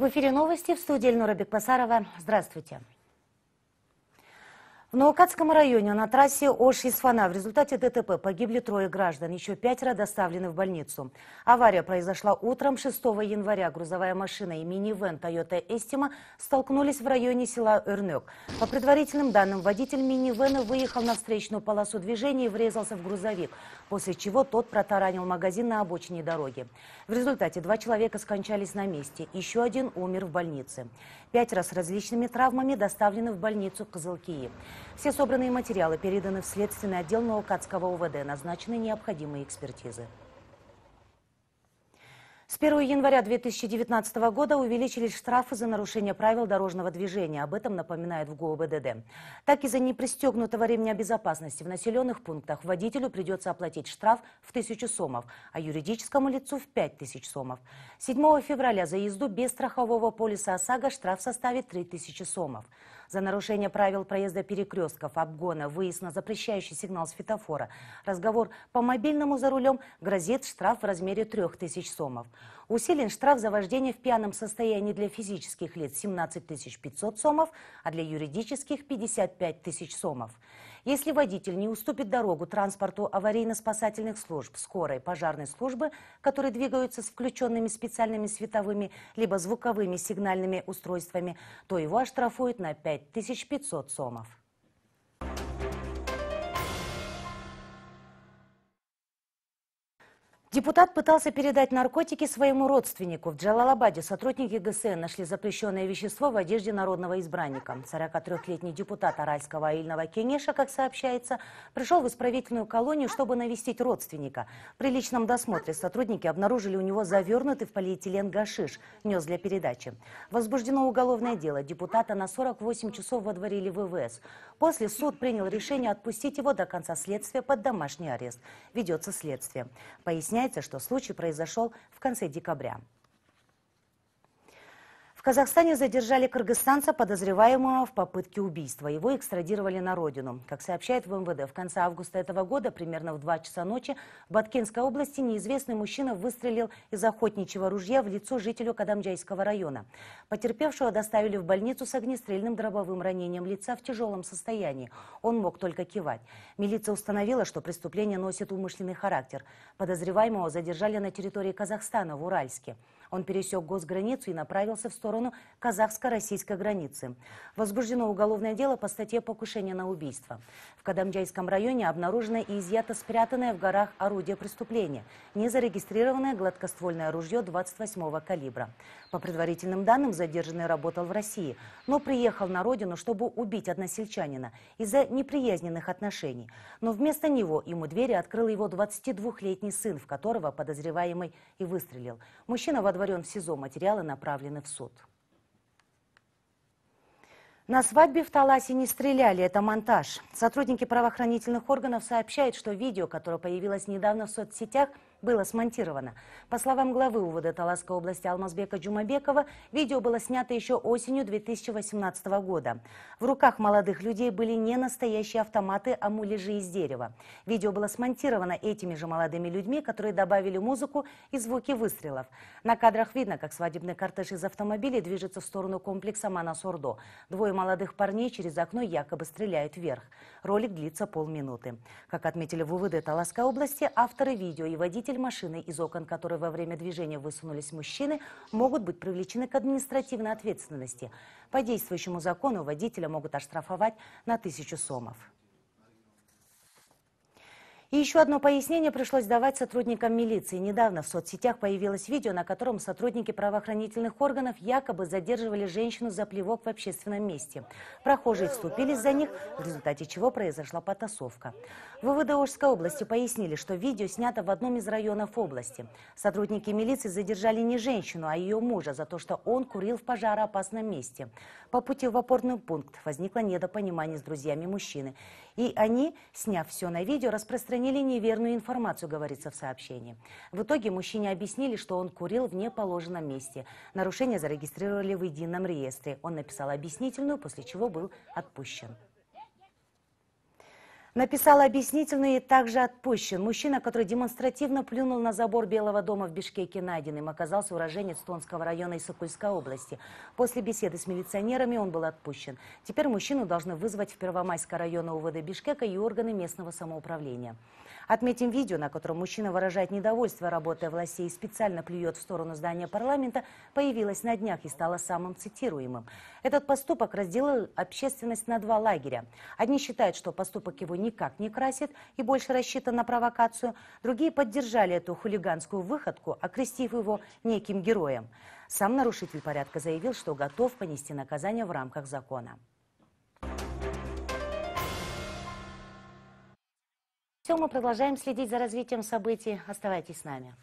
В эфире новости в студии Эльнора Бекбасарова. Здравствуйте. В Новокатском районе на трассе Ош-Исфана в результате ДТП погибли трое граждан, еще пятеро доставлены в больницу. Авария произошла утром 6 января. Грузовая машина и минивэн Toyota Estima столкнулись в районе села Эрнек. По предварительным данным, водитель минивэна выехал на встречную полосу движения и врезался в грузовик, после чего тот протаранил магазин на обочине дороги. В результате два человека скончались на месте, еще один умер в больнице. Пятеро с различными травмами доставлены в больницу Козылкии. Все собранные материалы переданы в следственный отдел Новокатского УВД. Назначены необходимые экспертизы. С 1 января 2019 года увеличились штрафы за нарушение правил дорожного движения. Об этом напоминает в ГУБДД. Так, из-за непристегнутого ремня безопасности в населенных пунктах водителю придется оплатить штраф в 1000 сомов, а юридическому лицу в 5000 сомов. 7 февраля за езду без страхового полиса ОСАГО штраф составит 3000 сомов за нарушение правил проезда перекрестков, обгона, выезд на запрещающий сигнал светофора, Разговор по мобильному за рулем грозит штраф в размере 3000 сомов. Усилен штраф за вождение в пьяном состоянии для физических лиц 17 500 сомов, а для юридических 55 тысяч сомов. Если водитель не уступит дорогу транспорту аварийно-спасательных служб, скорой, пожарной службы, которые двигаются с включенными специальными световыми либо звуковыми сигнальными устройствами, то его оштрафуют на 5500 сомов. Депутат пытался передать наркотики своему родственнику. В Джалалабаде сотрудники ГСН нашли запрещенное вещество в одежде народного избранника. 43-летний депутат Аральского Аильного Кенеша, как сообщается, пришел в исправительную колонию, чтобы навестить родственника. При личном досмотре сотрудники обнаружили у него завернутый в полиэтилен гашиш, нес для передачи. Возбуждено уголовное дело. Депутата на 48 часов водворили в ВВС. После суд принял решение отпустить его до конца следствия под домашний арест. Ведется следствие. Поясняется, Выясняется, что случай произошел в конце декабря. В Казахстане задержали кыргызстанца, подозреваемого в попытке убийства. Его экстрадировали на родину. Как сообщает в МВД, в конце августа этого года, примерно в 2 часа ночи, в Баткенской области неизвестный мужчина выстрелил из охотничьего ружья в лицо жителю Кадамджайского района. Потерпевшего доставили в больницу с огнестрельным дробовым ранением лица в тяжелом состоянии. Он мог только кивать. Милиция установила, что преступление носит умышленный характер. Подозреваемого задержали на территории Казахстана, в Уральске. Он пересек госграницу и направился в сторону казахско-российской границы. Возбуждено уголовное дело по статье покушение на убийство. В Кадамджайском районе обнаружено и изъято спрятанное в горах орудие преступления, незарегистрированное гладкоствольное ружье 28-го калибра. По предварительным данным, задержанный работал в России, но приехал на родину, чтобы убить односельчанина из-за неприязненных отношений. Но вместо него ему двери открыл его 22-летний сын, в которого подозреваемый и выстрелил. Мужчина во приговорен в СИЗО. Материалы направлены в суд. На свадьбе в Таласе не стреляли, это монтаж. Сотрудники правоохранительных органов сообщают, что видео, которое появилось недавно в соцсетях – было смонтировано. По словам главы УВД Таласской области Алмазбека Джумабекова, видео было снято еще осенью 2018 года. В руках молодых людей были не настоящие автоматы, а муляжи из дерева. Видео было смонтировано этими же молодыми людьми, которые добавили музыку и звуки выстрелов. На кадрах видно, как свадебный кортеж из автомобилей движется в сторону комплекса Манасордо. Двое молодых парней через окно якобы стреляют вверх. Ролик длится полминуты. Как отметили в УВД Таласской области, авторы видео и водители водитель машины, из окон которой во время движения высунулись мужчины, могут быть привлечены к административной ответственности. По действующему закону водителя могут оштрафовать на тысячу сомов. И еще одно пояснение пришлось давать сотрудникам милиции. Недавно в соцсетях появилось видео, на котором сотрудники правоохранительных органов якобы задерживали женщину за плевок в общественном месте. Прохожие вступились за них, в результате чего произошла потасовка. В ВВД области пояснили, что видео снято в одном из районов области. Сотрудники милиции задержали не женщину, а ее мужа за то, что он курил в пожароопасном месте. По пути в опорный пункт возникло недопонимание с друзьями мужчины. И они, сняв все на видео, распространили распространили неверную информацию, говорится в сообщении. В итоге мужчине объяснили, что он курил в неположенном месте. Нарушение зарегистрировали в едином реестре. Он написал объяснительную, после чего был отпущен. Написал объяснительный и также отпущен. Мужчина, который демонстративно плюнул на забор Белого дома в Бишкеке найденным, оказался уроженец Тонского района Исакульской области. После беседы с милиционерами он был отпущен. Теперь мужчину должны вызвать в Первомайское района УВД Бишкека и органы местного самоуправления. Отметим видео, на котором мужчина выражает недовольство работой властей и специально плюет в сторону здания парламента, появилось на днях и стало самым цитируемым. Этот поступок разделил общественность на два лагеря. Одни считают, что поступок его никак не красит и больше рассчитан на провокацию, другие поддержали эту хулиганскую выходку, окрестив его неким героем. Сам нарушитель порядка заявил, что готов понести наказание в рамках закона. Все, мы продолжаем следить за развитием событий. Оставайтесь с нами.